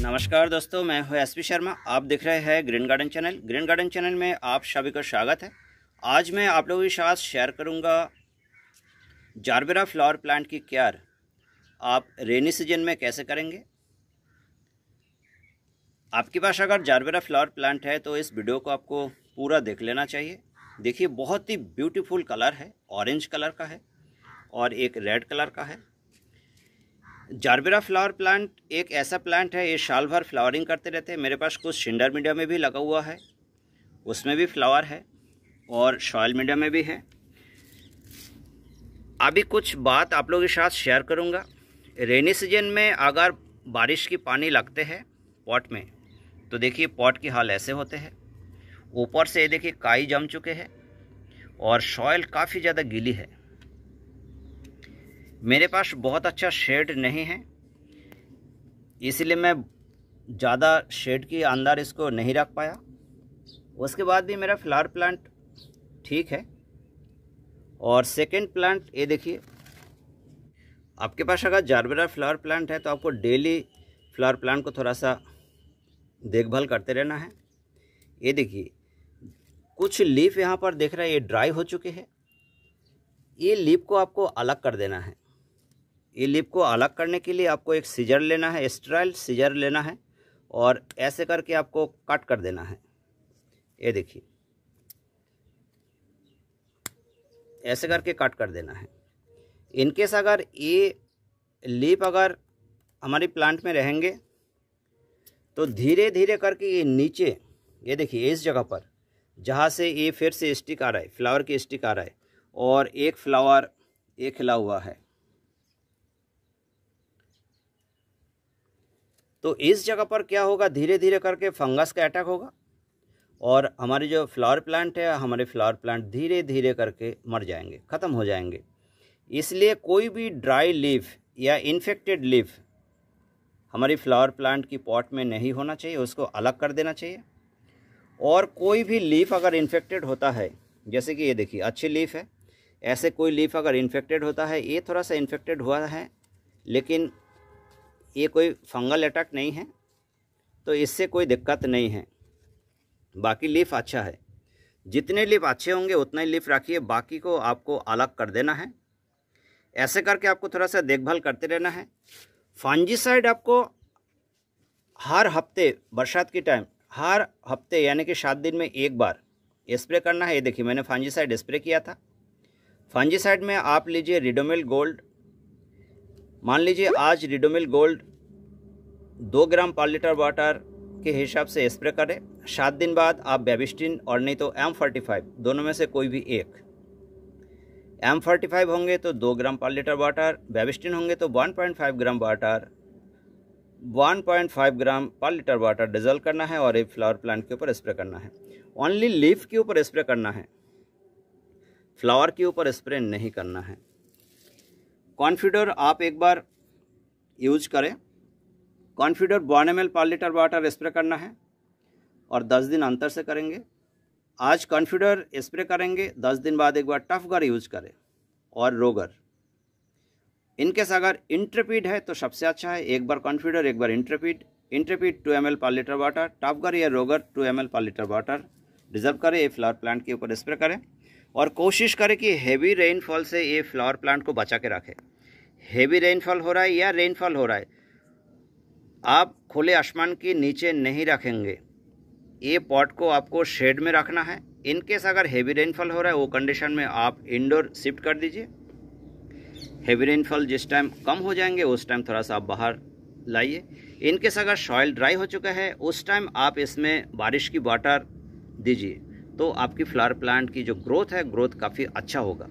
नमस्कार दोस्तों मैं हूं एसपी शर्मा आप देख रहे हैं green garden channel green garden channel में आप सभी का स्वागत है आज मैं आप लोगों के साथ शेयर करूंगा जारबेरा फ्लावर प्लांट की केयर आप रेनी सीजन में कैसे करेंगे आपके पास अगर जारबेरा फ्लावर प्लांट है तो इस वीडियो को आपको पूरा देख लेना चाहिए देखिए बहुत ही ब्यूटीफुल कलर है ऑरेंज कलर का है और एक रेड कलर का है जारबेरा फ्लावर प्लांट एक ऐसा प्लांट है ये साल भर फ्लावरिंग करते रहते हैं मेरे पास कुछ शिंडर मीडिया में भी लगा हुआ है उसमें भी फ्लावर है और सॉयल मीडिया में भी है अभी कुछ बात आप लोगों के साथ शेयर करूंगा रेनी सीजन में अगर बारिश की पानी लगते हैं पॉट में तो देखिए पॉट की हाल ऐसे होते हैं ऊपर से देखिए काई जम चुके हैं और सॉयल काफ़ी ज़्यादा गीली है मेरे पास बहुत अच्छा शेड नहीं है इसलिए मैं ज़्यादा शेड के अंदर इसको नहीं रख पाया उसके बाद भी मेरा फ्लावर प्लांट ठीक है और सेकेंड प्लांट ये देखिए आपके पास अगर जारबेरा फ्लावर प्लांट है तो आपको डेली फ्लावर प्लांट को थोड़ा सा देखभाल करते रहना है ये देखिए कुछ लीफ यहाँ पर देख रहा है ये ड्राई हो चुके हैं ये लीफ को आपको अलग कर देना है ये लिप को अलग करने के लिए आपको एक सीजर लेना है स्ट्राइल सीजर लेना है और ऐसे करके आपको कट कर देना है ये देखिए ऐसे करके कट कर देना है इनकेस अगर ये लिप अगर हमारी प्लांट में रहेंगे तो धीरे धीरे करके ये नीचे ये देखिए इस जगह पर जहाँ से ये फिर से स्टिक आ रहा है फ्लावर की स्टिक आ रहा है और एक फ्लावर ये खिला हुआ है तो इस जगह पर क्या होगा धीरे धीरे करके फंगस का अटैक होगा और हमारे जो फ्लावर प्लांट है हमारे फ्लावर प्लांट धीरे धीरे करके मर जाएंगे ख़त्म हो जाएंगे इसलिए कोई भी ड्राई लीफ या इन्फेक्टेड लीफ हमारी फ्लावर प्लांट की पॉट में नहीं होना चाहिए उसको अलग कर देना चाहिए और कोई भी लीफ अगर इन्फेक्टेड होता है जैसे कि ये देखिए अच्छी लीफ है ऐसे कोई लीफ अगर इन्फेक्टेड होता है ये थोड़ा सा इन्फेक्टेड हुआ है लेकिन ये कोई फंगल अटैक नहीं है तो इससे कोई दिक्कत नहीं है बाकी लीफ अच्छा है जितने लीफ अच्छे होंगे उतना ही लीफ रखिए बाकी को आपको अलग कर देना है ऐसे करके आपको थोड़ा सा देखभाल करते रहना है साइड आपको हर हफ्ते बरसात के टाइम हर हफ्ते यानी कि सात दिन में एक बार स्प्रे करना है ये देखिए मैंने साइड स्प्रे किया था साइड में आप लीजिए रिडोमिल गोल्ड मान लीजिए आज रिडोमिल गोल्ड दो ग्राम पर लीटर वाटर के हिसाब से स्प्रे करें सात दिन बाद आप बेबिस्टिन और नहीं तो एम फोर्टी फाइव दोनों में से कोई भी एक एम फोर्टी फाइव होंगे तो दो ग्राम पर लीटर वाटर बेबिस्टिन होंगे तो one point five gram water one point five gram per litre water dissolve करना है और एक फ्लावर प्लांट के ऊपर स्प्रे करना है ओनली लीफ के ऊपर स्प्रे करना है फ्लावर के ऊपर स्प्रे नहीं करना है कॉन्फिडर आप एक बार यूज करें Confidor one M per litre water spray करना है और दस दिन अंतर से करेंगे आज कॉन्फिडर स्प्रे करेंगे दस दिन बाद एक बार टफगर यूज करें और रोगर इनकेस अगर इंट्रपीड है तो सबसे अच्छा है एक बार कॉन्फिडर एक बार Intrepid Intrepid two M per litre water Tafgor या Rogor two M per litre water reserve करें ये फ्लावर प्लांट के ऊपर स्प्रे करें और कोशिश करें कि हेवी रेनफॉल से ये फ्लावर प्लांट को बचा के रखें हेवी रेनफॉल हो रहा है या रेनफॉल हो रहा है आप खुले आसमान के नीचे नहीं रखेंगे ये पॉट को आपको शेड में रखना है इनकेस अगर हेवी रेनफॉल हो रहा है वो कंडीशन में आप इंडोर शिफ्ट कर दीजिए हेवी रेनफॉल जिस टाइम कम हो जाएंगे उस टाइम थोड़ा सा आप बाहर लाइए इनकेस अगर सॉइल ड्राई हो चुका है उस टाइम आप इसमें बारिश की वाटर दीजिए तो आपकी फ्लावर प्लांट की जो ग्रोथ है ग्रोथ काफ़ी अच्छा होगा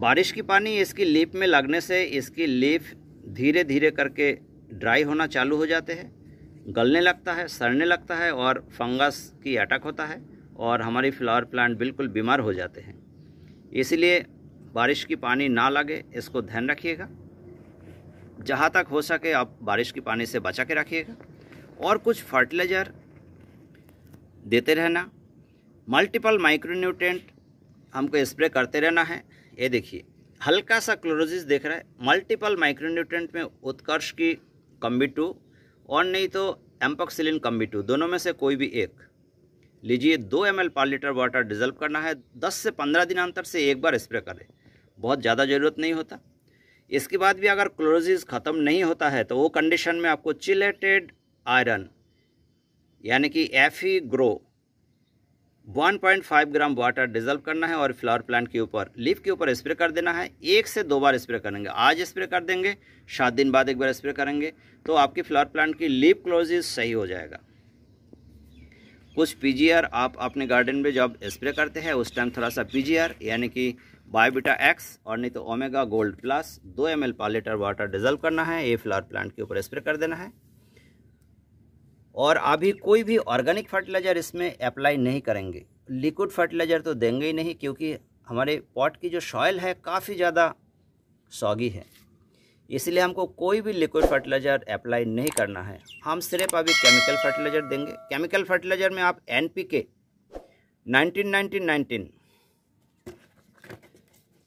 बारिश की पानी इसकी लीप में लगने से इसकी लीप धीरे धीरे करके ड्राई होना चालू हो जाते हैं गलने लगता है सड़ने लगता है और फंगस की अटैक होता है और हमारी फ्लावर प्लांट बिल्कुल बीमार हो जाते हैं इसलिए बारिश की पानी ना लगे इसको ध्यान रखिएगा जहाँ तक हो सके आप बारिश की पानी से बचा के रखिएगा और कुछ फर्टिलाइज़र देते रहना मल्टीपल माइक्रोन्यूट्रेंट हमको स्प्रे करते रहना है ये देखिए हल्का सा क्लोरोजिस देख रहा है मल्टीपल माइक्रोन्यूट्रेंट में उत्कर्ष की कम्बी टू और नहीं तो एम्पक्सिलिन कम्बी टू दोनों में से कोई भी एक लीजिए दो M L per litre water dissolve करना है दस से पंद्रह दिन अंतर से एक बार स्प्रे करें बहुत ज़्यादा ज़रूरत नहीं होता इसके बाद भी अगर क्लोरोजिस ख़त्म नहीं होता है तो वो कंडीशन में आपको चिलेटेड आयरन यानी कि एफी ग्रो e 1.5 ग्राम वाटर डिजल्व करना है और फ्लावर प्लांट के ऊपर लीफ के ऊपर स्प्रे कर देना है एक से दो बार स्प्रे करेंगे आज स्प्रे कर देंगे सात दिन बाद एक बार स्प्रे करेंगे तो आपकी फ्लावर प्लांट की लीप क्लोजिज सही हो जाएगा कुछ पीजीआर आप अपने गार्डन में जब स्प्रे करते हैं उस टाइम थोड़ा सा पीजीआर यानी कि बायोबिटा एक्स और नहीं तो ओमेगा गोल्ड प्लस दो M L per litre water dissolve करना है ये फ्लावर प्लांट के ऊपर स्प्रे कर देना है और अभी कोई भी ऑर्गेनिक फर्टिलाइज़र इसमें अप्लाई नहीं करेंगे लिक्विड फर्टिलाइज़र तो देंगे ही नहीं क्योंकि हमारे पॉट की जो सॉयल है काफ़ी ज़्यादा सौगी है इसलिए हमको कोई भी लिक्विड फर्टिलाइज़र अप्लाई नहीं करना है हम सिर्फ अभी केमिकल फर्टिलाइज़र देंगे केमिकल फर्टिलाइज़र में आप N P K nineteen nineteen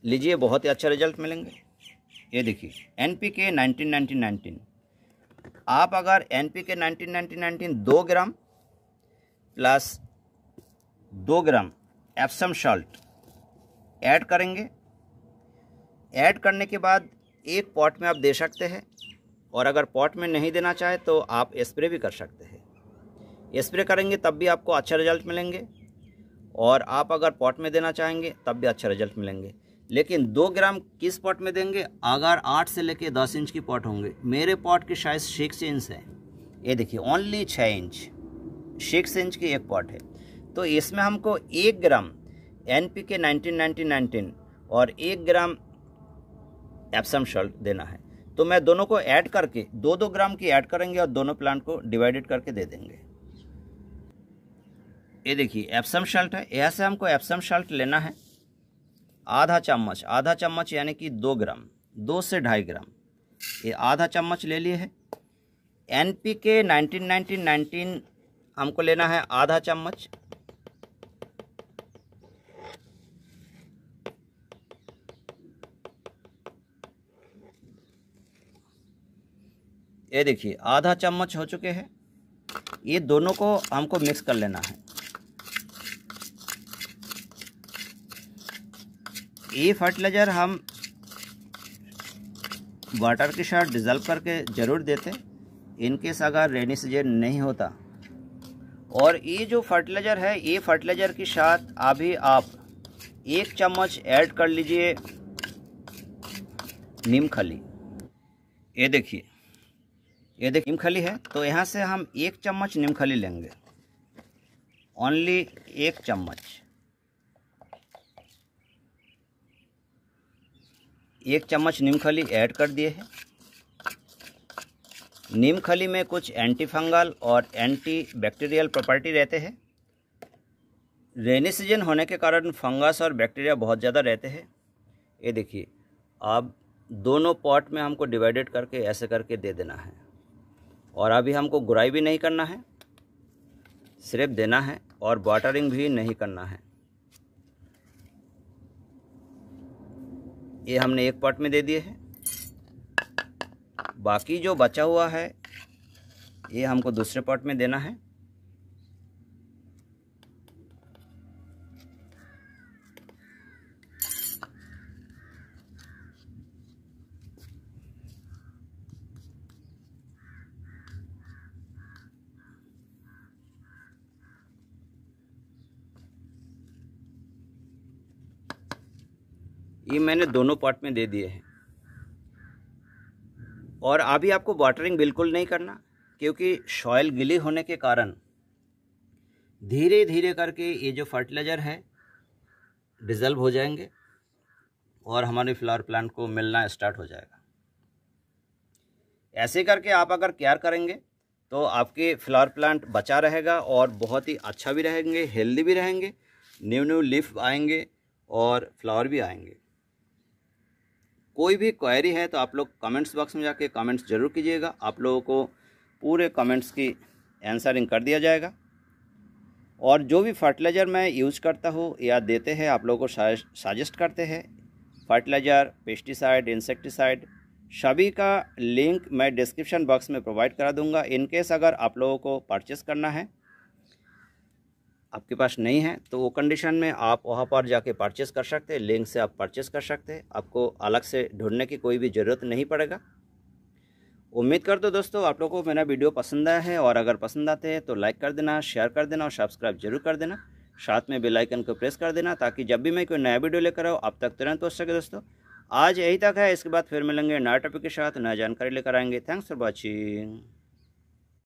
लीजिए बहुत ही अच्छा रिजल्ट मिलेंगे ये देखिए N P K nineteen nineteen nineteen आप अगर N P K nineteen nineteen nineteen दो ग्राम प्लस दो ग्राम एप्सम सॉल्ट ऐड करेंगे ऐड करने के बाद एक पॉट में आप दे सकते हैं और अगर पॉट में नहीं देना चाहे तो आप स्प्रे भी कर सकते हैं स्प्रे करेंगे तब भी आपको अच्छा रिजल्ट मिलेंगे और आप अगर पॉट में देना चाहेंगे तब भी अच्छा रिजल्ट मिलेंगे लेकिन दो ग्राम किस पॉट में देंगे अगर आठ से लेके दस इंच की पॉट होंगे मेरे पॉट की साइज सिक्स इंच है ये देखिए ओनली छः इंच सिक्स इंच की एक पॉट है तो इसमें हमको एक gram N P K nineteen nineteen nineteen और एक ग्राम एप्सम शॉल्ट देना है तो मैं दोनों को ऐड करके दो दो ग्राम की ऐड करेंगे और दोनों प्लांट को डिवाइडेड करके दे देंगे ये देखिए एप्सम शॉल्ट है यहाँ से हमको एप्सम शॉल्ट लेना है आधा चम्मच आधा चम्मच यानी कि दो ग्राम दो से ढाई ग्राम ये आधा चम्मच ले लिए है N P K nineteen nineteen nineteen हमको लेना है आधा चम्मच ये देखिए आधा चम्मच हो चुके हैं ये दोनों को हमको मिक्स कर लेना है ये फर्टिलाइज़र हम वाटर के साथ डिज़ल्व करके ज़रूर देते इनकेस अगर रेनी सीजन नहीं होता और ये जो फर्टिलाइज़र है ये फर्टिलाइज़र के साथ अभी आप एक चम्मच ऐड कर लीजिए नीम खली ये देखिए ये देखिए नीम खली है तो यहाँ से हम एक चम्मच नीम खली लेंगे ओनली एक चम्मच एक चम्मच नीम खली ऐड कर दिए हैं नीम खली में कुछ एंटी फंगल और एंटी बैक्टीरियल प्रॉपर्टी रहते हैं रेनी सीजन होने के कारण फंगस और बैक्टीरिया बहुत ज़्यादा रहते हैं ये देखिए अब दोनों पॉट में हमको डिवाइडेड करके ऐसे करके दे देना है और अभी हमको गुराई भी नहीं करना है सिर्फ देना है और वाटरिंग भी नहीं करना है ये हमने एक पॉट में दे दिए हैं बाकी जो बचा हुआ है ये हमको दूसरे पॉट में देना है ये मैंने दोनों पॉट में दे दिए हैं और अभी आपको वाटरिंग बिल्कुल नहीं करना क्योंकि सॉयल गिली होने के कारण धीरे धीरे करके ये जो फर्टिलाइज़र है डिजल्व हो जाएंगे और हमारे फ्लावर प्लांट को मिलना स्टार्ट हो जाएगा ऐसे करके आप अगर केयर करेंगे तो आपके फ्लावर प्लांट बचा रहेगा और बहुत ही अच्छा भी रहेंगे हेल्दी भी रहेंगे न्यू न्यू लीफ आएंगे और फ्लावर भी आएंगे कोई भी क्वेरी है तो आप लोग कमेंट्स बॉक्स में जाके कमेंट्स जरूर कीजिएगा आप लोगों को पूरे कमेंट्स की आंसरिंग कर दिया जाएगा और जो भी फर्टिलाइज़र मैं यूज़ करता हूँ या देते हैं आप लोगों को सजेस्ट करते हैं फर्टिलाइज़र पेस्टिसाइड इंसेक्टिसाइड सभी का लिंक मैं डिस्क्रिप्शन बॉक्स में प्रोवाइड करा दूंगा इनकेस अगर आप लोगों को परचेस करना है आपके पास नहीं है तो वो कंडीशन में आप वहाँ पर जाके परचेस कर सकते हैं लिंक से आप परचेस कर सकते हैं आपको अलग से ढूंढने की कोई भी ज़रूरत नहीं पड़ेगा उम्मीद दो दोस्तों आप लोगों को मेरा वीडियो पसंद आया है और अगर पसंद आते हैं तो लाइक कर देना शेयर कर देना और सब्सक्राइब जरूर कर देना साथ में बेलाइकन को प्रेस कर देना ताकि जब भी मैं कोई नया वीडियो लेकर आऊँ आप तक तुरंत पहुँच सके दोस्तों आज यही तक है इसके बाद फिर मिलेंगे नया टॉपिक के साथ नया जानकारी लेकर आएंगे थैंक्स फॉर वॉचिंग